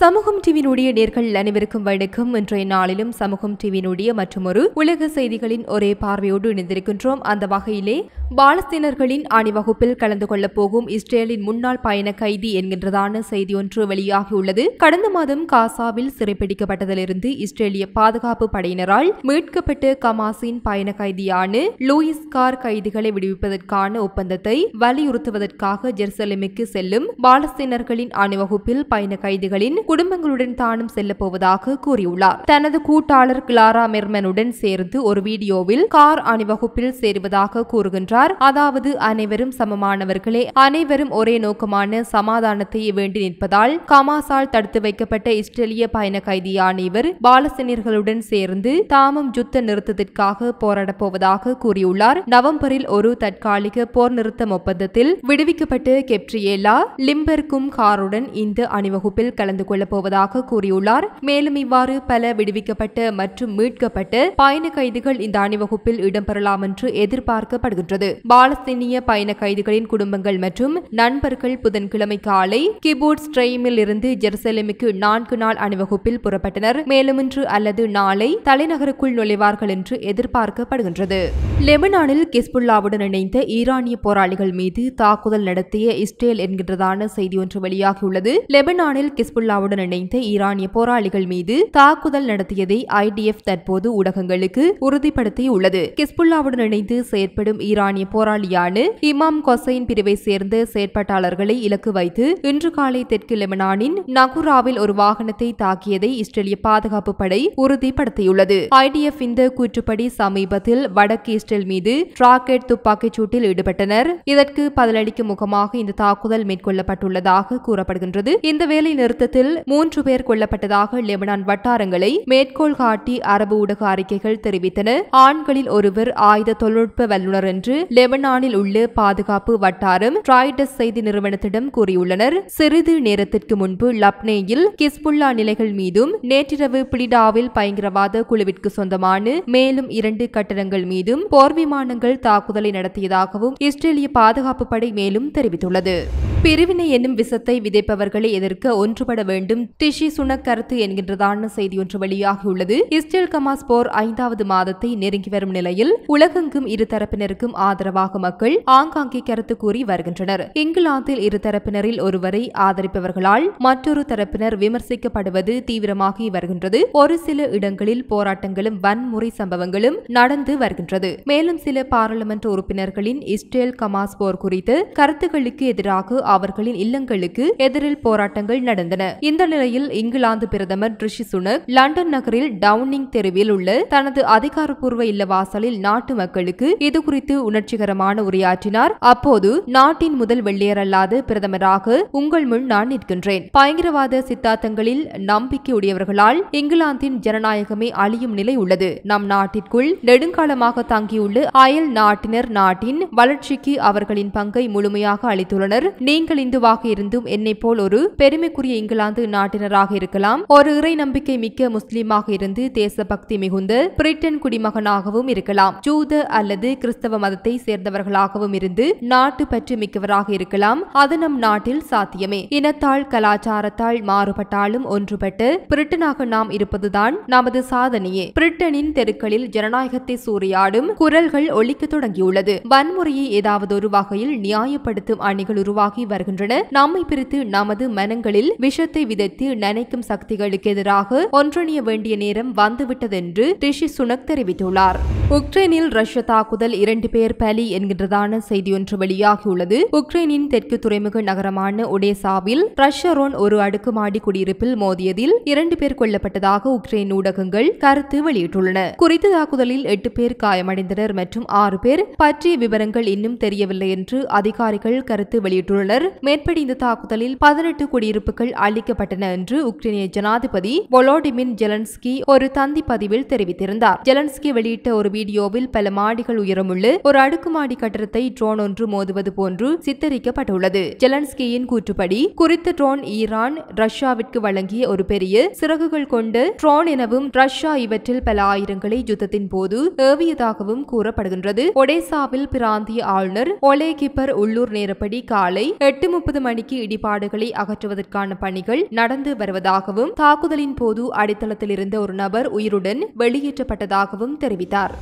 சமூகம் டிவியினுடைய நேர்கள் அனைவருக்கும் வணக்கம் இன்றைய நாளிலும் சமூகம் டிவியினுடைய மற்றொரு உலக செய்திகளின் ஒரே பார்வையோடு இணைந்திருக்கின்றோம் அந்த வகையிலே பாலஸ்தீனர்களின் அணிவகுப்பில் கலந்து கொள்ளப் போகும் இஸ்ரேலின் முன்னாள் பயண கைதி என்கின்றதான செய்தி ஒன்று வெளியாகியுள்ளது கடந்த மாதம் காசாவில் சிறைப்பிடிக்கப்பட்டதிலிருந்து இஸ்ரேலிய பாதுகாப்பு படையினரால் மீட்கப்பட்டு கமாசின் பயண கைதியான லூயிஸ் கார் கைதிகளை விடுவிப்பதற்கான ஒப்பந்தத்தை வலியுறுத்துவதற்காக ஜெருசலேமுக்கு செல்லும் பாலஸ்தீனர்களின் அணிவகுப்பில் பயண கைதிகளின் குடும்பங்களுடன் தானும் செல்ல போவதாக கூறியுள்ளார் தனது கூட்டாளர் கிளாரா மெர்மனுடன் சேர்ந்து ஒரு வீடியோவில் கார் அணிவகுப்பில் சேருவதாக கூறுகின்றார் அதாவது அனைவரும் சமமானவர்களே அனைவரும் ஒரே நோக்கமான சமாதானத்தை வேண்டி நிற்பதால் கமாசால் தடுத்து வைக்கப்பட்ட இஸ்ரேலிய பயண கைதியான இவர் பாலஸ்தீனியர்களுடன் சேர்ந்து தாமும் யுத்த நிறுத்தத்திற்காக போராடப்போவதாக கூறியுள்ளார் நவம்பரில் ஒரு தற்காலிக போர் நிறுத்தம் ஒப்பந்தத்தில் விடுவிக்கப்பட்ட கெப்ரியேலா லிம்பர்கும் காருடன் இந்த அணிவகுப்பில் கலந்து கொள்ள கொள்ளப் போவதாக கூறியுள்ளார் மேலும் இவ்வாறு பல விடுவிக்கப்பட்ட மற்றும் மீட்கப்பட்ட பயண கைதிகள் இந்த அணிவகுப்பில் இடம்பெறலாம் என்று எதிர்பார்க்கப்படுகின்றது பாலஸ்தீனிய பயண கைதிகளின் குடும்பங்கள் மற்றும் நண்பர்கள் புதன்கிழமை காலை கிபோர்ட் ட்ரெயிமில் இருந்து ஜெருசலேமுக்கு நான்கு நாள் அணிவகுப்பில் புறப்பட்டனர் மேலும் இன்று அல்லது நாளை தலைநகருக்குள் நுழைவார்கள் என்று எதிர்பார்க்கப்படுகின்றது லெபனானில் கிஸ்புல்லாவுடன் இணைந்த ஈரானிய போராளிகள் மீது தாக்குதல் நடத்திய இஸ்ரேல் என்கின்றதான செய்தி ஒன்று வெளியாகியுள்ளது லெபனானில் கிஸ்புல்லாவுடன் ஈரானுடன் இணைந்த ஈரானிய போராளிகள் மீது தாக்குதல் நடத்தியதை ஐடிஎஃப் தற்போது ஊடகங்களுக்கு உறுதிப்படுத்தியுள்ளது கிஸ்புல்லாவுடன் இணைந்து செயற்படும் ஈரானிய போராளியான இமாம் கொசைன் பிரிவை சேர்ந்த செயற்பாட்டாளர்களை இலக்கு வைத்து இன்று காலை தெற்கு லெபனானின் நகுராவில் ஒரு வாகனத்தை தாக்கியதை இஸ்ரேலிய பாதுகாப்பு படை உறுதிப்படுத்தியுள்ளது ஐடிஎஃப் இந்த கூற்றுப்படி சமீபத்தில் வடக்கு இஸ்ரேல் மீது ராக்கெட் துப்பாக்கிச் சூட்டில் ஈடுபட்டனர் இதற்கு பதிலளிக்கும் முகமாக இந்த தாக்குதல் மேற்கொள்ளப்பட்டுள்ளதாக கூறப்படுகின்றது இந்த வேலை நிறுத்தத்தில் மூன்று பேர் கொல்லப்பட்டதாக லெபனான் வட்டாரங்களை மேற்கோள் காட்டி அரபு ஊடக அறிக்கைகள் தெரிவித்தன ஆண்களில் ஒருவர் ஆயுத தொழில்நுட்ப வல்லுநர் என்று லெபனானில் உள்ள பாதுகாப்பு வட்டாரம் ட்ராய்டஸ் செய்தி நிறுவனத்திடம் கூறியுள்ளனர் சிறிது நேரத்திற்கு முன்பு லப்னேயில் கிஸ்புல்லா நிலைகள் மீதும் நேற்றிரவு பிடிடாவில் பயங்கரவாத குழுவிற்கு சொந்தமான மேலும் இரண்டு கட்டடங்கள் மீதும் போர் விமானங்கள் தாக்குதலை நடத்தியதாகவும் இஸ்ரேலிய பாதுகாப்பு படை மேலும் தெரிவித்துள்ளது பிரிவினை என்னும் விசத்தை விதைப்பவர்களை எதிர்க்க ஒன்றுபட வேண்டும் டிஷி சுனக் கருத்து என்கின்றதான செய்தி ஒன்று வெளியாகியுள்ளது இஸ்ரேல் கமாஸ் போர் ஐந்தாவது மாதத்தை நெருங்கி வரும் நிலையில் உலகெங்கும் இருதரப்பினருக்கும் ஆதரவாக மக்கள் ஆங்காங்கே கருத்து கூறி வருகின்றனர் இங்கிலாந்தில் இருதரப்பினரில் ஒருவரை ஆதரிப்பவர்களால் மற்றொரு தரப்பினர் விமர்சிக்கப்படுவது தீவிரமாகி வருகின்றது ஒரு சில இடங்களில் போராட்டங்களும் வன்முறை சம்பவங்களும் நடந்து வருகின்றது மேலும் சில பாராளுமன்ற உறுப்பினர்களின் இஸ்ரேல் கமாஸ் போர் குறித்து கருத்துக்களுக்கு எதிராக அவர்களின் இல்லங்களுக்கு எதிரில் போராட்டங்கள் நடந்தன இந்த நிலையில் இங்கிலாந்து பிரதமர் ரிஷி சுனக் லண்டன் நகரில் டவுனிங் தெருவில் உள்ள தனது அதிகாரப்பூர்வ இல்ல வாசலில் நாட்டு மக்களுக்கு இதுகுறித்து உணர்ச்சிகரமான உரையாற்றினார் அப்போது நாட்டின் முதல் வெள்ளையரல்லாத அல்லாத பிரதமராக உங்கள் முன் நான் நிற்கின்றேன் பயங்கரவாத சித்தாந்தங்களில் நம்பிக்கை உடையவர்களால் இங்கிலாந்தின் ஜனநாயகமே அழியும் நிலை உள்ளது நம் நாட்டிற்குள் நெடுங்காலமாக தங்கியுள்ள அயல் நாட்டினர் நாட்டின் வளர்ச்சிக்கு அவர்களின் பங்கை முழுமையாக அளித்துள்ளனர் நீங்கள் நீங்கள் இந்துவாக இருந்தும் என்னை போல் ஒரு பெருமைக்குரிய இங்கிலாந்து நாட்டினராக இருக்கலாம் ஒரு இறை நம்பிக்கை மிக்க முஸ்லிமாக இருந்து தேசபக்தி மிகுந்த பிரிட்டன் குடிமகனாகவும் இருக்கலாம் ஜூத அல்லது கிறிஸ்தவ மதத்தை சேர்ந்தவர்களாகவும் இருந்து நாட்டு பற்று மிக்கவராக இருக்கலாம் அது நம் நாட்டில் சாத்தியமே இனத்தால் கலாச்சாரத்தால் மாறுபட்டாலும் ஒன்றுபட்டு பிரிட்டனாக நாம் இருப்பதுதான் நமது சாதனையே பிரிட்டனின் தெருக்களில் ஜனநாயகத்தை சூறையாடும் குரல்கள் ஒழிக்க தொடங்கியுள்ளது வன்முறையை ஏதாவது ஒரு வகையில் நியாயப்படுத்தும் அணிகள் உருவாகி வருகின்றன நம்மை பிரித்து நமது மனங்களில் விஷத்தை விதைத்து நினைக்கும் சக்திகளுக்கு எதிராக ஒன்றிணைய வேண்டிய நேரம் வந்துவிட்டதென்று ரிஷி சுனக் தெரிவித்துள்ளார் உக்ரைனில் ரஷ்ய தாக்குதல் இரண்டு பேர் பலி என்கின்றதான செய்தி ஒன்று வெளியாகியுள்ளது உக்ரைனின் தெற்கு துறைமுக நகரமான ஒடேசாவில் ரஷ்ய ரோன் ஒரு அடுக்குமாடி குடியிருப்பில் மோதியதில் இரண்டு பேர் கொல்லப்பட்டதாக உக்ரைன் ஊடகங்கள் கருத்து வெளியிட்டுள்ளன குறித்த தாக்குதலில் எட்டு பேர் காயமடைந்தனர் மற்றும் ஆறு பேர் பற்றிய விவரங்கள் இன்னும் தெரியவில்லை என்று அதிகாரிகள் கருத்து வெளியிட்டுள்ளனர் உள்ளனர் மேற்படி இந்த தாக்குதலில் பதினெட்டு குடியிருப்புகள் அளிக்கப்பட்டன என்று உக்ரைனிய ஜனாதிபதி வொலோடிமின் ஜெலன்ஸ்கி ஒரு தந்தி பதிவில் தெரிவித்திருந்தார் ஜெலன்ஸ்கி வெளியிட்ட ஒரு வீடியோவில் பல மாடிகள் உயரமுள்ள ஒரு அடுக்குமாடி கட்டடத்தை ட்ரோன் ஒன்று மோதுவது போன்று சித்தரிக்கப்பட்டுள்ளது ஜெலன்ஸ்கியின் கூற்றுப்படி குறித்த ட்ரோன் ஈரான் ரஷ்யாவிற்கு வழங்கிய ஒரு பெரிய சிறகுகள் கொண்ட ட்ரோன் எனவும் ரஷ்யா இவற்றில் பல ஆயிரங்களை யுத்தத்தின் போது ஏவியதாகவும் கூறப்படுகின்றது ஒடேசாவில் பிராந்திய ஆளுநர் ஒலே கிப்பர் உள்ளூர் நேரப்படி காலை எட்டு முப்பது மணிக்கு இடிபாடுகளை அகற்றுவதற்கான பணிகள் நடந்து வருவதாகவும் தாக்குதலின் போது அடித்தளத்தில் இருந்த ஒரு நபர் உயிருடன் வெளியேற்றப்பட்டதாகவும் தெரிவித்தார்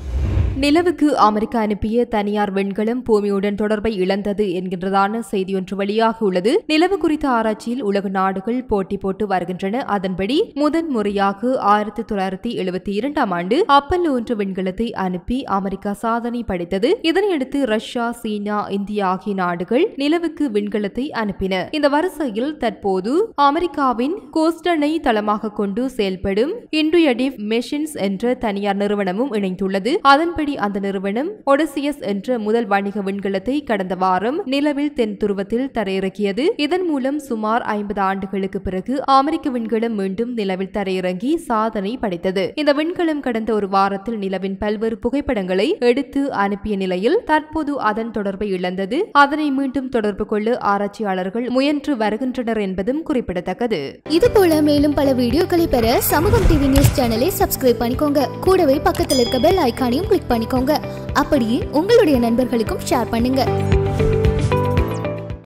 நிலவுக்கு அமெரிக்கா அனுப்பிய தனியார் விண்கலம் பூமியுடன் தொடர்பை இழந்தது என்கின்றதான செய்தி ஒன்று வெளியாக உள்ளது நிலவு குறித்த ஆராய்ச்சியில் உலக நாடுகள் போட்டி போட்டு வருகின்றன அதன்படி முதன் முறையாக ஆயிரத்தி தொள்ளாயிரத்தி எழுபத்தி இரண்டாம் ஆண்டு அப்பல் ஒன்று விண்கலத்தை அனுப்பி அமெரிக்கா சாதனை படைத்தது இதனையடுத்து ரஷ்யா சீனா இந்தியா ஆகிய நாடுகள் நிலவுக்கு விண்கலத்தை அனுப்பின இந்த வரிசையில் தற்போது அமெரிக்காவின் கோஸ்டனை தளமாக கொண்டு செயல்படும் இண்டுயடிவ் மெஷின்ஸ் என்ற தனியார் நிறுவனமும் இணைந்துள்ளது அதன்படி அதன்படி அந்த நிறுவனம் ஒடசியஸ் என்ற முதல் வணிக விண்கலத்தை கடந்த வாரம் நிலவில் தென் துருவத்தில் தரையிறக்கியது இதன் மூலம் சுமார் ஐம்பது ஆண்டுகளுக்கு பிறகு அமெரிக்க விண்கலம் மீண்டும் நிலவில் தரையிறங்கி சாதனை படைத்தது இந்த விண்கலம் கடந்த ஒரு வாரத்தில் நிலவின் பல்வேறு புகைப்படங்களை எடுத்து அனுப்பிய நிலையில் தற்போது அதன் தொடர்பை இழந்தது அதனை மீண்டும் தொடர்பு கொள்ள ஆராய்ச்சியாளர்கள் முயன்று வருகின்றனர் என்பதும் குறிப்பிடத்தக்கது இதுபோல மேலும் பல வீடியோக்களை பெற சமூகம் டிவி நியூஸ் சேனலை சப்ஸ்கிரைப் பண்ணிக்கோங்க கூடவே பக்கத்தில் இருக்க பெல் ஐக்கானையும் கிளிக் பண்ணிக்கோங்க அப்படியே உங்களுடைய நண்பர்களுக்கும் ஷேர் பண்ணுங்கள்